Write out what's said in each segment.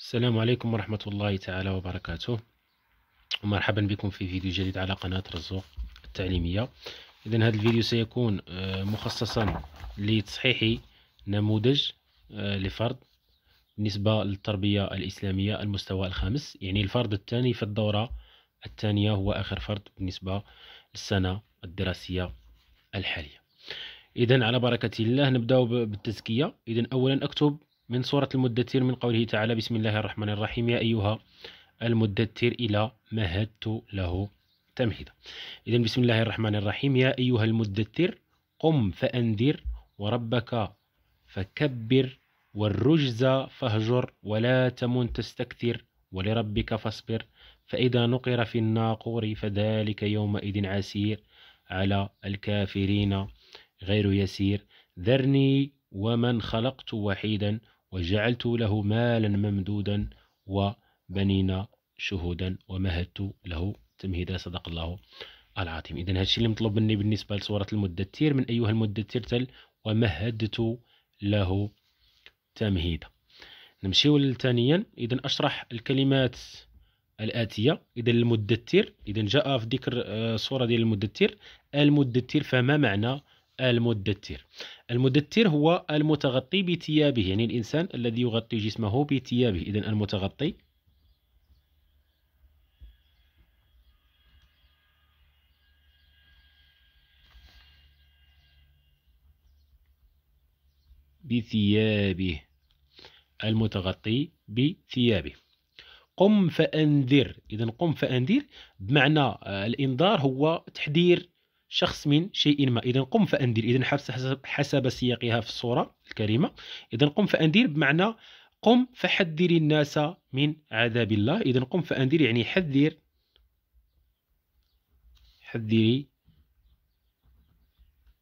السلام عليكم ورحمة الله تعالى وبركاته ومرحبا بكم في فيديو جديد على قناة رزوق التعليمية إذا هذا الفيديو سيكون آه، مخصصا لتصحيح نموذج آه، لفرد بالنسبة للتربية الإسلامية المستوى الخامس يعني الفرد الثاني في الدورة الثانية هو آخر فرد بالنسبة للسنة الدراسية الحالية إذا على بركة الله نبدأ بالتزكية إذا أولا أكتب من سورة المدثر من قوله تعالى بسم الله الرحمن الرحيم يا أيها المدثر إلى مهدت له تمهيدا إذا بسم الله الرحمن الرحيم يا أيها المدثر قم فأنذر وربك فكبر والرجز فاهجر ولا تمن تستكثر ولربك فاصبر فإذا نقر في الناقور فذلك يومئذ عسير على الكافرين غير يسير ذرني ومن خلقت وحيدا وجعلت له مالا ممدودا وبنين شهودا ومهدت له تمهيدا صدق الله العظيم اذا هذا الشيء اللي مطلوب مني بالنسبه لسوره المدثر من ايها المدثر تل ومهدت له تمهيدا نمشيو ثانيا اذا اشرح الكلمات الاتيه اذا المدثر اذا جاء في ذكر آه، صوره ديال المدثر المدثر فما معنى المدثر المدثر هو المتغطي بثيابه يعني الإنسان الذي يغطي جسمه بثيابه إذا المتغطي بثيابه المتغطي بثيابه قم فأنذر إذا قم فأنذر بمعنى آه، الإنذار هو تحذير شخص من شيء ما إذا قم فأندير إذا حسب, حسب سياقها في الصورة الكريمة إذا قم فأندير بمعنى قم فحذر الناس من عذاب الله إذا قم فأندير يعني حذر حذري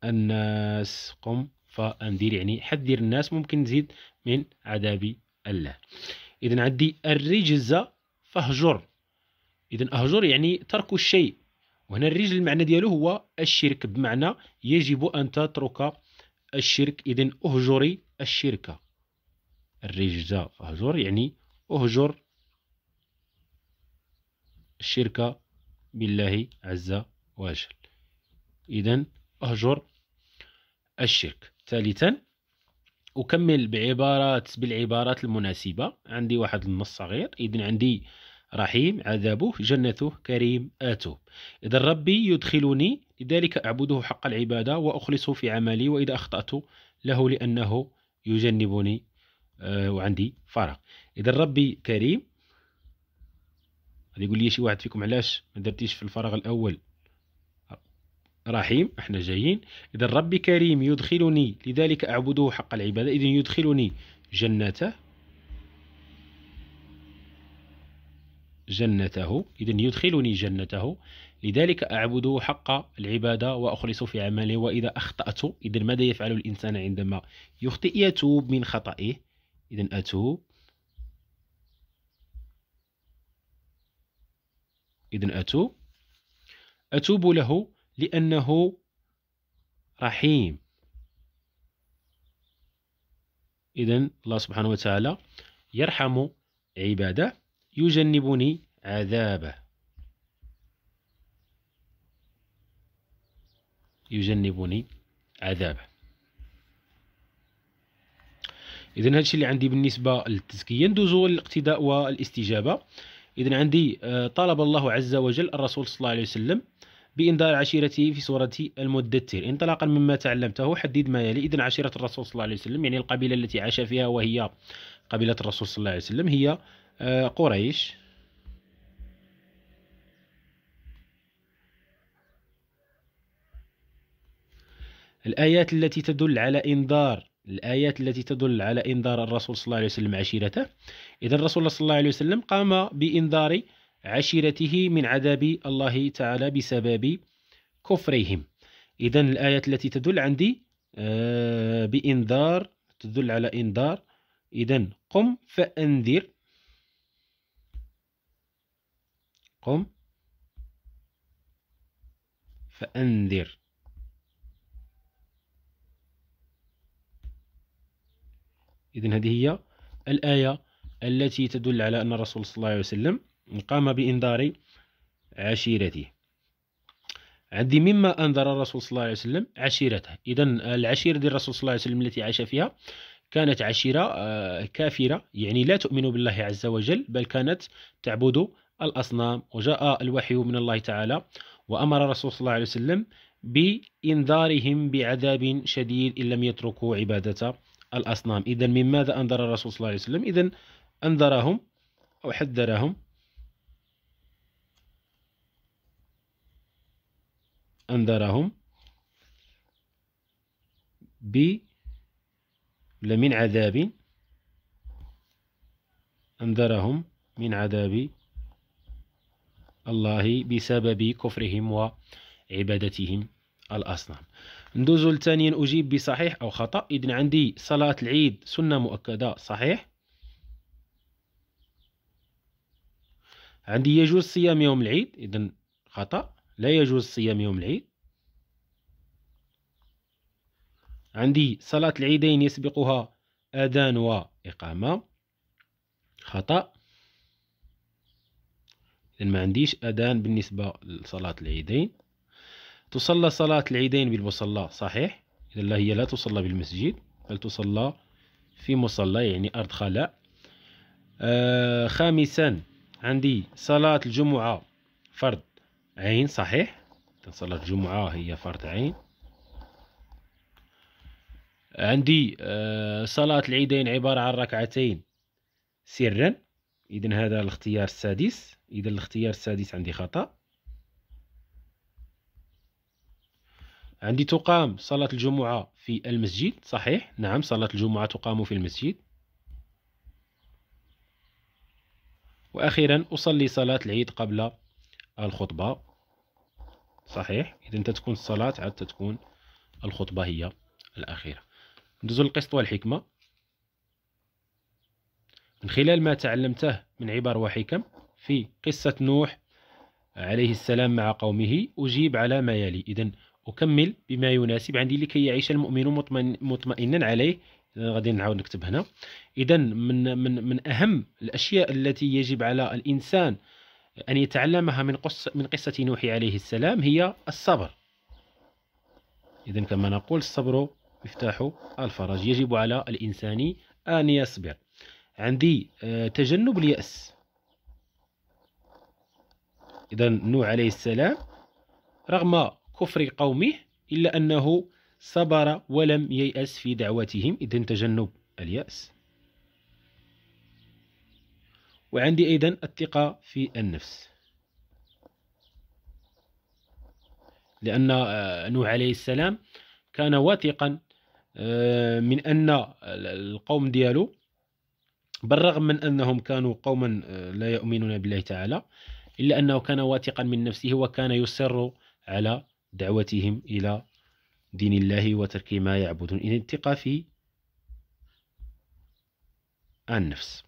الناس قم فأنذر يعني حذر الناس ممكن نزيد من عذاب الله إذا عندي الرجز فاهجر إذا أهجر يعني ترك الشيء وهنا الرجل المعنى ديالو هو الشرك بمعنى يجب أن تترك الشرك إذا أهجري الشركة الرجز اهجر يعني أهجر الشركة بالله عز وجل إذا أهجر الشرك ثالثا أكمل بعبارات بالعبارات المناسبة عندي واحد النص صغير إذن عندي رحيم عذابه جنته كريم آته إذا ربي يدخلني لذلك أعبده حق العبادة وأخلص في عملي وإذا أخطأت له لأنه يجنبني آه، وعندي فراغ إذا ربي كريم غادي يقول لي شي واحد فيكم علاش ما درتيش في الفراغ الأول رحيم احنا جايين إذا ربي كريم يدخلني لذلك أعبده حق العبادة إذا يدخلني جنته جنته إذا يدخلني جنته لذلك أعبده حق العبادة وأخلص في عمله وإذا أخطأت إذا ماذا يفعل الإنسان عندما يخطئ يتوب من خطئه إذا أتوب إذا أتوب أتوب له لأنه رحيم إذا الله سبحانه وتعالى يرحم عباده يجنبني عذابه يجنبني عذابه اذا هادشي اللي عندي بالنسبه للتزكيه ندوزو للاقتداء والاستجابه اذا عندي آه، طلب الله عز وجل الرسول صلى الله عليه وسلم بإنذار عشيرته في سورة المدثر انطلاقا مما تعلمته حدد ما يلي إذن عشيرة الرسول صلى الله عليه وسلم يعني القبيلة التي عاش فيها وهي قبيلة الرسول صلى الله عليه وسلم هي آه، قريش الآيات التي تدل على إنذار الآيات التي تدل على إنذار الرسول صلى الله عليه وسلم عشيرته إذا الرسول صلى الله عليه وسلم قام بإنذار عشيرته من عذاب الله تعالى بسبب كفرهم إذا الآيات التي تدل عندي آه، بإنذار تدل على إنذار إذا قم فأنذر قم فأنذر إذن هذه هي الآية التي تدل على أن الرسول صلى الله عليه وسلم قام بإنذار عشيرته عندي مما أنذر الرسول صلى الله عليه وسلم عشيرته إذا العشيرة ديال الرسول صلى الله عليه وسلم التي عاش فيها كانت عشيرة آه، كافرة يعني لا تؤمن بالله عز وجل بل كانت تعبد الأصنام وجاء الوحي من الله تعالى وأمر الرسول صلى الله عليه وسلم بإنذارهم بعذاب شديد إن لم يتركوا عبادة الأصنام إذا من ماذا أنذر الرسول صلى الله عليه وسلم إذا أنذرهم أو حذرهم أنذرهم ب لمن عذاب أنذرهم من عذاب الله بسبب كفرهم وعبادتهم الأصنام ندوزو لثانيا أجيب بصحيح أو خطأ إذن عندي صلاة العيد سنة مؤكدة صحيح عندي يجوز صيام يوم العيد إذن خطأ لا يجوز صيام يوم العيد عندي صلاة العيدين يسبقها أذان وإقامة خطأ لأن ما عنديش أذان بالنسبة لصلاة العيدين تصلى صلاة العيدين بالمصلى صحيح إذا هي لا تصلى بالمسجد بل تصلى في مصلى يعني أرض خلاء آه خامسا عندي صلاة الجمعة فرض عين صحيح صلاة الجمعة هي فرض عين عندي آه صلاة العيدين عبارة عن ركعتين سرا إذن هذا الاختيار السادس إذا الاختيار السادس عندي خطأ عندي تقام صلاة الجمعة في المسجد صحيح نعم صلاة الجمعة تقام في المسجد وأخيرا أصلي صلاة العيد قبل الخطبة صحيح إذا تتكون الصلاة عاد تتكون الخطبة هي الأخيرة ندوزو للقسط والحكمة من خلال ما تعلمته من عبر وحكم في قصة نوح عليه السلام مع قومه أجيب على ما يلي إذا أكمل بما يناسب عندي لكي يعيش المؤمن مطمئن مطمئنا عليه غادي نعاود نكتب هنا إذا من من من أهم الأشياء التي يجب على الإنسان أن يتعلمها من قصة من قصة نوح عليه السلام هي الصبر إذا كما نقول الصبر مفتاح الفرج يجب على الإنسان أن يصبر عندي آه، تجنب اليأس إذا نوح عليه السلام رغم كفر قومه إلا أنه صبر ولم ييأس في دعوتهم إذا تجنب اليأس وعندي أيضا الثقة في النفس لأن آه، نوح عليه السلام كان واثقا آه، من أن القوم ديالو بالرغم من أنهم كانوا قوما آه، لا يؤمنون بالله تعالى إلا أنه كان واثقا من نفسه وكان يصر على دعوتهم إلى دين الله وترك ما يعبدون إن الثقة في النفس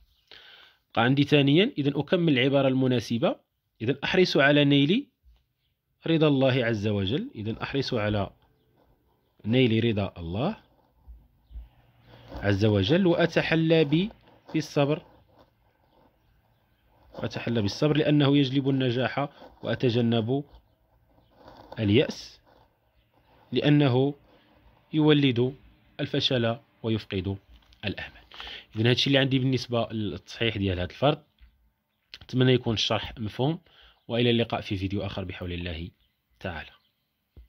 بقى عندي ثانيا إذا أكمل العبارة المناسبة إذا أحرص على نيل رضا الله عز وجل إذا أحرص على نيل رضا الله عز وجل وأتحلى بي بالصبر وأتحلى بالصبر لأنه يجلب النجاح وأتجنب اليأس لأنه يولد الفشل ويفقد الأمل إذن هادشي اللي عندي بالنسبة للتصحيح ديال هذا الفرض أتمنى يكون الشرح مفهوم وإلى اللقاء في فيديو آخر بحول الله تعالى